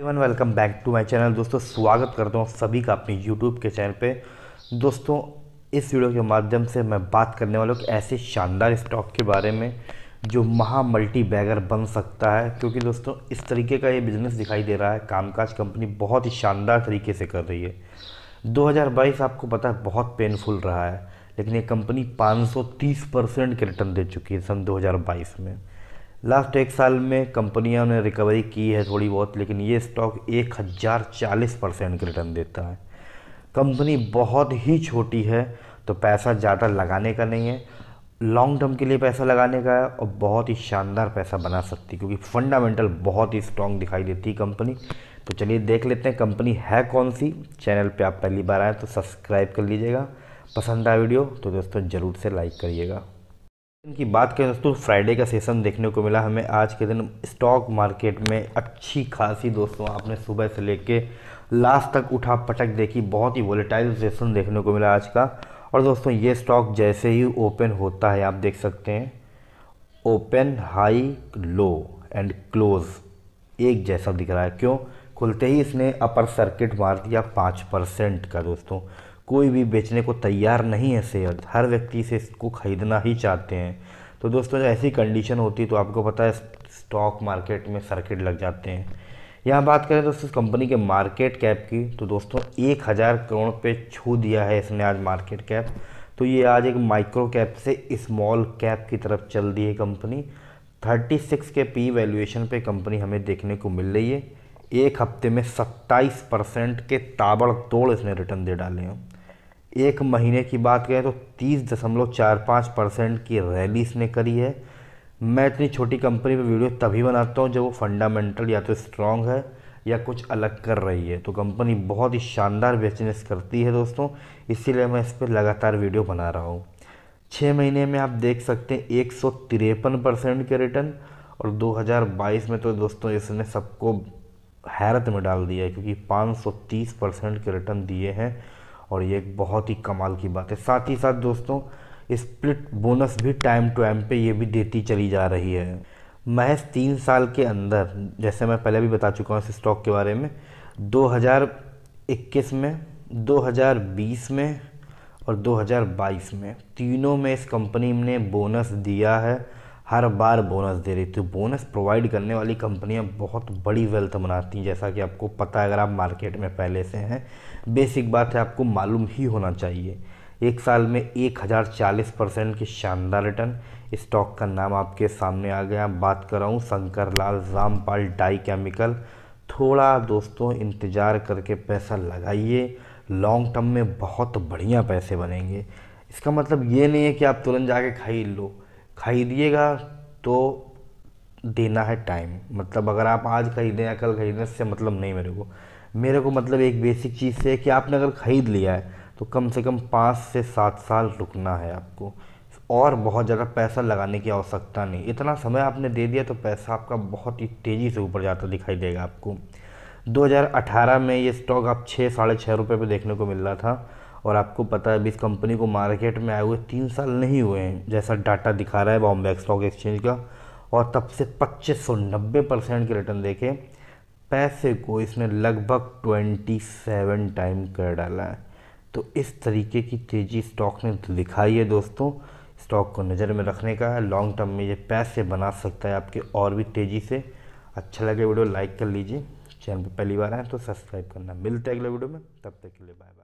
Avon welcome back to my channel दोस्तों स्वागत करता हूँ सभी का अपने यूट्यूब के चैनल पे दोस्तों इस वीडियो के माध्यम से मैं बात करने वाला हूँ ऐसे शानदार स्टॉक के बारे में जो महा मल्टी बैगर बन सकता है क्योंकि दोस्तों इस तरीके का ये बिज़नेस दिखाई दे रहा है कामकाज कंपनी बहुत ही शानदार तरीके से कर रही है दो आपको पता है बहुत पेनफुल रहा है लेकिन ये कंपनी पाँच परसेंट के रिटर्न दे चुकी है सन दो में लास्ट एक साल में कंपनियों ने रिकवरी की है थोड़ी बहुत लेकिन ये स्टॉक एक हज़ार चालीस परसेंट के रिटर्न देता है कंपनी बहुत ही छोटी है तो पैसा ज़्यादा लगाने का नहीं है लॉन्ग टर्म के लिए पैसा लगाने का है और बहुत ही शानदार पैसा बना सकती है क्योंकि फंडामेंटल बहुत ही स्ट्रॉन्ग दिखाई देती है कंपनी तो चलिए देख लेते हैं कंपनी है कौन सी चैनल पे आप पहली बार आए तो सब्सक्राइब कर लीजिएगा पसंद आया वीडियो तो दोस्तों ज़रूर से लाइक करिएगा की बात करें दोस्तों फ्राइडे का सेशन देखने को मिला हमें आज के दिन स्टॉक मार्केट में अच्छी खासी दोस्तों आपने सुबह से लेके लास्ट तक उठा पटक देखी बहुत ही वोलेटाइल सेशन देखने को मिला आज का और दोस्तों ये स्टॉक जैसे ही ओपन होता है आप देख सकते हैं open high low and close एक जैसा दिख रहा है क्यों खुलते ही इसने अपर सर्किट मार दिया पाँच परसेंट का दोस्तों कोई भी बेचने को तैयार नहीं है शेयर हर व्यक्ति से इसको ख़रीदना ही चाहते हैं तो दोस्तों ऐसी कंडीशन होती है तो आपको पता है स्टॉक मार्केट में सर्किट लग जाते हैं यहाँ बात करें दोस्तों इस कंपनी के मार्केट कैप की तो दोस्तों एक हज़ार करोड़ पे छू दिया है इसने आज मार्केट कैप तो ये आज एक माइक्रो कैप से स्मॉल कैप की तरफ चल दी है कंपनी 36 के पी वैल्यूएशन पे कंपनी हमें देखने को मिल रही है एक हफ्ते में 27 परसेंट के ताबड़तोड़ इसने रिटर्न दे डाले हैं एक महीने की बात करें तो तीस दशमलव चार पाँच परसेंट की रैली इसने करी है मैं इतनी छोटी कंपनी पर वीडियो तभी बनाता हूँ जब वो फंडामेंटल या तो स्ट्रॉन्ग है या कुछ अलग कर रही है तो कंपनी बहुत ही शानदार बिजनेस करती है दोस्तों इसीलिए मैं इस पर लगातार वीडियो बना रहा हूँ छः महीने में आप देख सकते हैं एक सौ तिरपन परसेंट के रिटर्न और 2022 में तो दोस्तों इसने सबको हैरत में डाल दिया है क्योंकि 530 परसेंट के रिटर्न दिए हैं और ये एक बहुत ही कमाल की बात है साथ ही साथ दोस्तों स्प्लिट बोनस भी टाइम टू टाइम पे ये भी देती चली जा रही है महज तीन साल के अंदर जैसे मैं पहले भी बता चुका हूँ इस स्टॉक के बारे में 2021 में 2020 में और 2022 में तीनों में इस कंपनी ने बोनस दिया है हर बार बोनस दे रही थी बोनस प्रोवाइड करने वाली कंपनियां बहुत बड़ी वेल्थ बनाती हैं जैसा कि आपको पता है अगर आप मार्केट में पहले से हैं बेसिक बात है आपको मालूम ही होना चाहिए एक साल में एक हज़ार चालीस परसेंट की शानदार रिटर्न स्टॉक का नाम आपके सामने आ गया बात कर रहा हूँ शंकर लाल रामपाल डाई केमिकल थोड़ा दोस्तों इंतज़ार करके पैसा लगाइए लॉन्ग टर्म में बहुत बढ़िया पैसे बनेंगे इसका मतलब ये नहीं है कि आप तुरंत जाके खरीद लो खरीदिएगा तो देना है टाइम मतलब अगर आप आज खरीदें या कल खरीदें इससे मतलब नहीं मेरे को मेरे को मतलब एक बेसिक चीज़ से कि आपने अगर ख़रीद लिया है तो कम से कम पाँच से सात साल रुकना है आपको और बहुत ज़्यादा पैसा लगाने की आवश्यकता नहीं इतना समय आपने दे दिया तो पैसा आपका बहुत ही तेज़ी से ऊपर जाता दिखाई देगा आपको 2018 में ये स्टॉक आप छः साढ़े छः रुपये पर देखने को मिल रहा था और आपको पता है अभी इस कंपनी को मार्केट में आए हुए तीन साल नहीं हुए हैं जैसा डाटा दिखा रहा है बॉम्बे स्टॉक एक्सचेंज का और तब से पच्चीस सौ नब्बे परसेंट के रिटर्न देखे पैसे को इसने लगभग ट्वेंटी सेवन टाइम कर डाला है तो इस तरीके की तेज़ी स्टॉक ने तो दिखाई है दोस्तों स्टॉक को नज़र में रखने का है लॉन्ग टर्म में ये पैसे बना सकता है आपके और भी तेज़ी से अच्छा लगे वीडियो लाइक कर लीजिए चैनल पर पहली बार आए तो सब्सक्राइब करना मिलते हैं अगले वीडियो में तब तक के लिए बाय